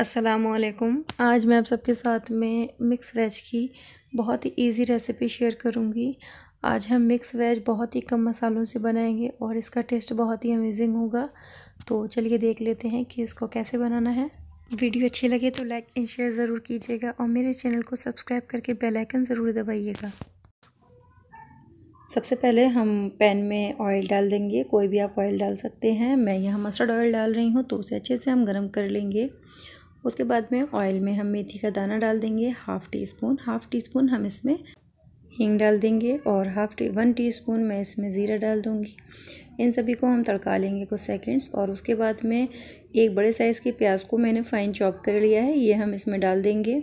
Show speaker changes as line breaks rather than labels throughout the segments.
असलकुम आज मैं आप सबके साथ में मिक्स वेज की बहुत ही इजी रेसिपी शेयर करूंगी आज हम मिक्स वेज बहुत ही कम मसालों से बनाएंगे और इसका टेस्ट बहुत ही अमेजिंग होगा तो चलिए देख लेते हैं कि इसको कैसे बनाना है वीडियो अच्छी लगे तो लाइक एंड शेयर ज़रूर कीजिएगा और मेरे चैनल को सब्सक्राइब करके बेल आइकन ज़रूर दबाइएगा सबसे पहले हम पैन में ऑयल डाल देंगे कोई भी आप ऑयल डाल सकते हैं मैं यहाँ मस्टर्ड ऑयल डाल रही हूँ तो उसे अच्छे से हम गर्म कर लेंगे उसके बाद में ऑयल में हम मेथी का दाना डाल देंगे half teaspoon half teaspoon हम इसमें हींग डाल देंगे और half tea one teaspoon मैं इसमें ज़ीरा डाल दूँगी इन सभी को हम तड़का लेंगे कुछ सेकेंड्स और उसके बाद में एक बड़े साइज़ के प्याज को मैंने फ़ाइन चॉप कर लिया है ये हम इसमें डाल देंगे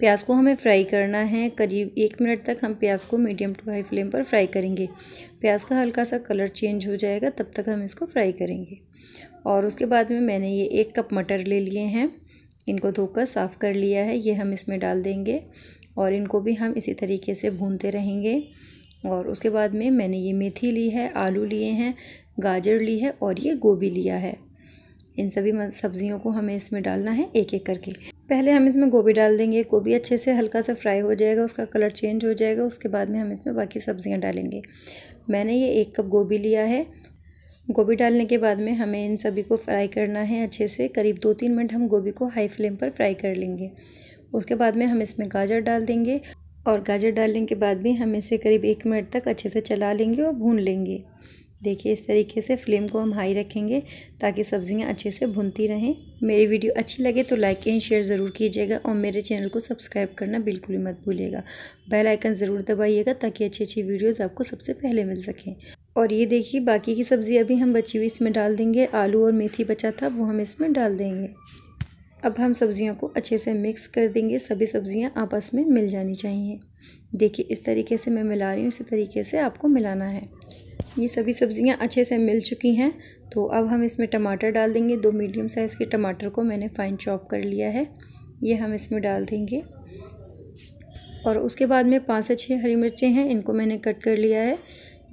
प्याज को हमें फ्राई करना है करीब एक मिनट तक हम प्याज को मीडियम टू हाई फ्लेम पर फ्राई करेंगे प्याज का हल्का सा कलर चेंज हो जाएगा तब तक हम इसको फ्राई करेंगे और उसके बाद में मैंने ये एक कप मटर ले लिए हैं इनको धोकर साफ़ कर लिया है ये हम इसमें डाल देंगे और इनको भी हम इसी तरीके से भूनते रहेंगे और उसके बाद में मैंने ये मेथी ली है आलू लिए हैं गाजर ली है और ये गोभी लिया है इन सभी सब्जियों को हमें इसमें डालना है एक एक करके पहले हम इसमें गोभी डाल देंगे गोभी अच्छे से हल्का सा फ्राई हो जाएगा उसका कलर चेंज हो जाएगा उसके बाद में हम इसमें बाकी सब्ज़ियाँ डालेंगे मैंने ये एक कप गोभी लिया है गोभी डालने के बाद में हमें इन सभी को फ्राई करना है अच्छे से करीब दो तीन मिनट हम गोभी को हाई फ्लेम पर फ्राई कर लेंगे उसके बाद में हम इसमें गाजर डाल देंगे और गाजर डालने के बाद भी हम इसे करीब एक मिनट तक अच्छे से चला लेंगे और भून लेंगे देखिए इस तरीके से फ्लेम को हम हाई रखेंगे ताकि सब्ज़ियाँ अच्छे से भुनती रहें मेरी वीडियो अच्छी लगे तो लाइक एंड शेयर ज़रूर कीजिएगा और मेरे चैनल को सब्सक्राइब करना बिल्कुल भी मत भूलिएगा बेल आइकन ज़रूर दबाइएगा ताकि अच्छी अच्छी वीडियोस आपको सबसे पहले मिल सकें और ये देखिए बाकी की सब्ज़ी अभी हम बची हुई इसमें डाल देंगे आलू और मेथी बचा था वो हम इसमें डाल देंगे अब हम सब्ज़ियों को अच्छे से मिक्स कर देंगे सभी सब्ज़ियाँ आपस में मिल जानी चाहिए देखिए इस तरीके से मैं मिला रही हूँ इसी तरीके से आपको मिलाना है ये सभी सब्ज़ियाँ अच्छे से मिल चुकी हैं तो अब हम इसमें टमाटर डाल देंगे दो मीडियम साइज़ के टमाटर को मैंने फ़ाइन चॉप कर लिया है ये हम इसमें डाल देंगे और उसके बाद में पाँच से छः हरी मिर्चें हैं इनको मैंने कट कर लिया है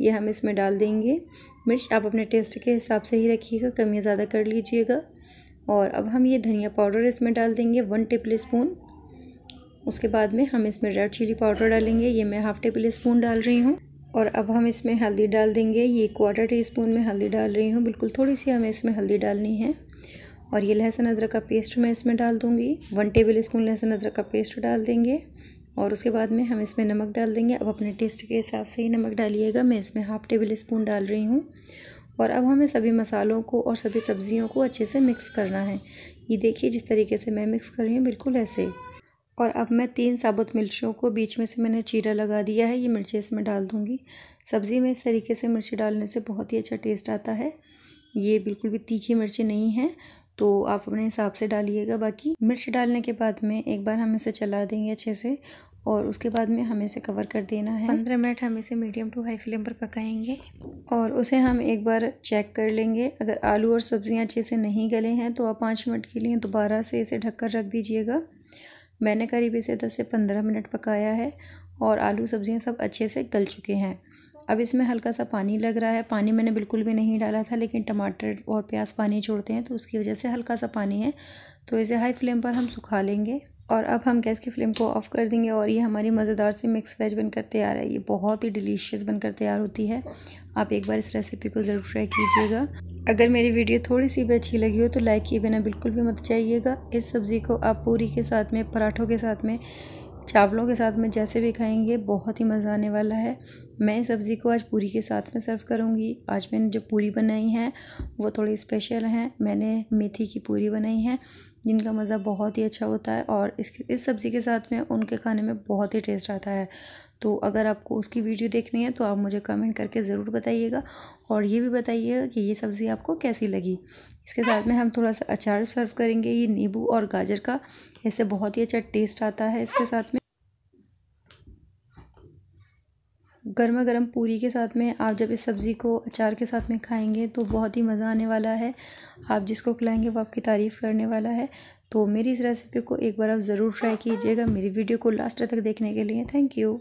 ये हम इसमें डाल देंगे मिर्च आप अपने टेस्ट के हिसाब से ही रखिएगा कम या ज़्यादा कर लीजिएगा और अब हम ये धनिया पाउडर इसमें डाल देंगे वन टेबल स्पून उसके बाद में हम इसमें रेड चिली पाउडर डालेंगे ये मैं हाफ़ टेबल स्पून डाल रही हूँ और अब हम इसमें हल्दी डाल देंगे ये क्वार्टर टी स्पून में हल्दी डाल रही हूँ बिल्कुल थोड़ी सी हमें इसमें हल्दी डालनी है और ये लहसुन अदरक का पेस्ट मैं इसमें डाल दूँगी वन टेबल स्पून लहसुन अदरक का पेस्ट डाल देंगे और उसके बाद में हम इसमें नमक डाल देंगे अब अपने टेस्ट के हिसाब से ही नमक डालिएगा मैं इसमें हाफ़ टेबल स्पून डाल रही हूँ और अब हमें सभी मसालों को और सभी सब्ज़ियों को अच्छे से मिक्स करना है ये देखिए जिस तरीके से मैं मिक्स कर रही हूँ बिल्कुल ऐसे और अब मैं तीन साबुत मिर्चियों को बीच में से मैंने चीरा लगा दिया है ये मिर्ची इसमें डाल दूँगी सब्ज़ी में इस तरीके से मिर्ची डालने से बहुत ही अच्छा टेस्ट आता है ये बिल्कुल भी तीखी मिर्ची नहीं है तो आप अपने हिसाब से डालिएगा बाकी मिर्च डालने के बाद में एक बार हम इसे चला देंगे अच्छे से और उसके बाद में हमें इसे कवर कर देना है पंद्रह मिनट हम इसे मीडियम टू हाई फ्लेम पर पकाएंगे और उसे हम एक बार चेक कर लेंगे अगर आलू और सब्ज़ियाँ अच्छे से नहीं गले हैं तो आप पाँच मिनट के लिए दोबारा से इसे ढककर रख दीजिएगा मैंने करीब इसे दस से पंद्रह मिनट पकाया है और आलू सब्ज़ियाँ सब अच्छे से गल चुके हैं अब इसमें हल्का सा पानी लग रहा है पानी मैंने बिल्कुल भी नहीं डाला था लेकिन टमाटर और प्याज पानी छोड़ते हैं तो उसकी वजह से हल्का सा पानी है तो इसे हाई फ्लेम पर हम सुखा लेंगे और अब हम गैस की फ्लेम को ऑफ़ कर देंगे और ये हमारी मज़ेदार सी मिक्स वेज बनकर तैयार है ये बहुत ही डिलीशियस बनकर तैयार होती है आप एक बार इस रेसिपी को ज़रूर ट्राई कीजिएगा अगर मेरी वीडियो थोड़ी सी भी अच्छी लगी हो तो लाइक किए बिना बिल्कुल भी मत जाइएगा इस सब्ज़ी को आप पूरी के साथ में पराठों के साथ में चावलों के साथ में जैसे भी खाएंगे बहुत ही मज़ा आने वाला है मैं इस सब्ज़ी को आज पूरी के साथ में सर्व करूँगी आज मैंने जो पूरी बनाई है वो थोड़ी स्पेशल हैं मैंने मेथी की पूरी बनाई है जिनका मज़ा बहुत ही अच्छा होता है और इस इस सब्ज़ी के साथ में उनके खाने में बहुत ही टेस्ट आता है तो अगर आपको उसकी वीडियो देखनी है तो आप मुझे कमेंट करके ज़रूर बताइएगा और ये भी बताइएगा कि ये सब्ज़ी आपको कैसी लगी इसके साथ में हम थोड़ा सा अचार सर्व करेंगे ये नींबू और गाजर का इससे बहुत ही अच्छा टेस्ट आता है इसके साथ में गर्मा गर्म पूरी के साथ में आप जब इस सब्ज़ी को अचार के साथ में खाएंगे तो बहुत ही मज़ा आने वाला है आप जिसको खिलाएंगे वो आपकी तारीफ़ करने वाला है तो मेरी इस रेसिपी को एक बार आप ज़रूर ट्राई कीजिएगा मेरी वीडियो को लास्ट तक देखने के लिए थैंक यू